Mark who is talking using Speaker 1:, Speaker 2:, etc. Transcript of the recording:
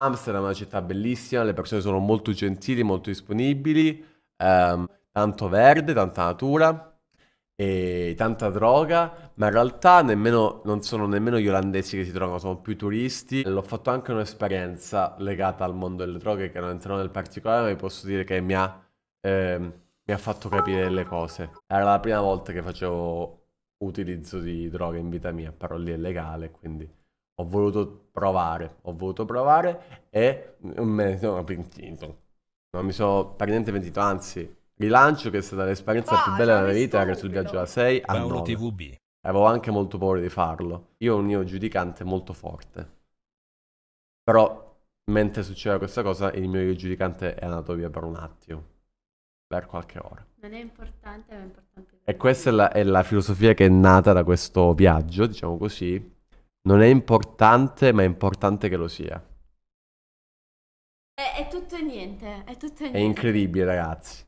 Speaker 1: Amsterdam è una città bellissima, le persone sono molto gentili, molto disponibili, ehm, tanto verde, tanta natura e tanta droga, ma in realtà nemmeno, non sono nemmeno gli olandesi che si trovano, sono più turisti. L'ho fatto anche un'esperienza legata al mondo delle droghe che non entrerò nel particolare, ma vi posso dire che mi ha, eh, mi ha fatto capire delle cose. Era la prima volta che facevo utilizzo di droga in vita mia, però lì è legale, quindi ho voluto provare, ho voluto provare e non mm, me ne sono pentito. Non mi sono per niente pentito, anzi, rilancio che è stata l'esperienza ah, più bella della mia vita, era sul viaggio da 6 a 9. TVB. Avevo anche molto paura di farlo. Io ho un mio giudicante molto forte. Però mentre succedeva questa cosa, il mio giudicante è andato via per un attimo, per qualche ora.
Speaker 2: Non è importante, ma è importante.
Speaker 1: E questa è la, è la filosofia che è nata da questo viaggio, diciamo così, non è importante, ma è importante che lo sia.
Speaker 2: È, è tutto e niente, è tutto e È incredibile,
Speaker 1: ragazzi.